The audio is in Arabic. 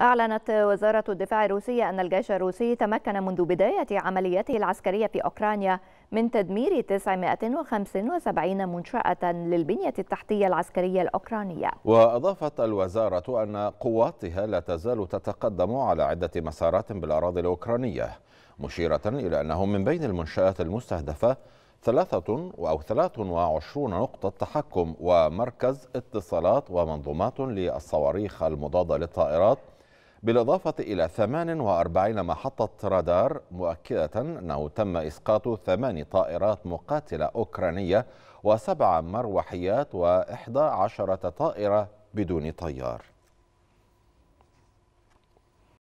أعلنت وزارة الدفاع الروسية أن الجيش الروسي تمكن منذ بداية عملياته العسكرية في أوكرانيا من تدمير 975 منشأة للبنية التحتية العسكرية الأوكرانية وأضافت الوزارة أن قواتها لا تزال تتقدم على عدة مسارات بالأراضي الأوكرانية مشيرة إلى أنه من بين المنشآت المستهدفة ثلاثة أو 23 نقطة تحكم ومركز اتصالات ومنظومات للصواريخ المضادة للطائرات بالإضافة إلى 48 محطة رادار مؤكدة أنه تم إسقاط ثمان طائرات مقاتلة أوكرانية وسبع مروحيات و11 طائرة بدون طيار